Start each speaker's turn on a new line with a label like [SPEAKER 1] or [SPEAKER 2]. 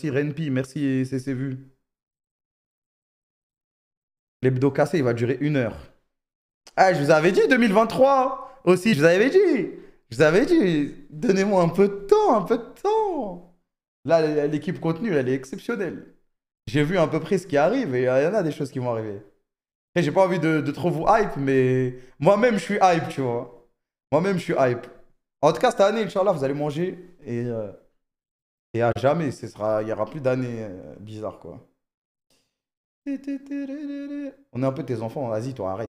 [SPEAKER 1] Merci Renpi, merci CC Vu. L'hebdo cassé, il va durer une heure. Ah, je vous avais dit 2023 aussi, je vous avais dit. Je vous avais dit, donnez-moi un peu de temps, un peu de temps. Là, l'équipe contenu, elle est exceptionnelle. J'ai vu à peu près ce qui arrive et il y en a des choses qui vont arriver. Et j'ai pas envie de, trop vous hype, mais moi-même, je suis hype, tu vois. Moi-même, je suis hype. En tout cas, cette année, Inch'Allah, vous allez manger et. Euh,
[SPEAKER 2] et à jamais, ce
[SPEAKER 1] sera, il n'y
[SPEAKER 3] aura plus d'années euh, bizarres, quoi. On est un peu tes enfants, hein. vas-y, toi, arrête.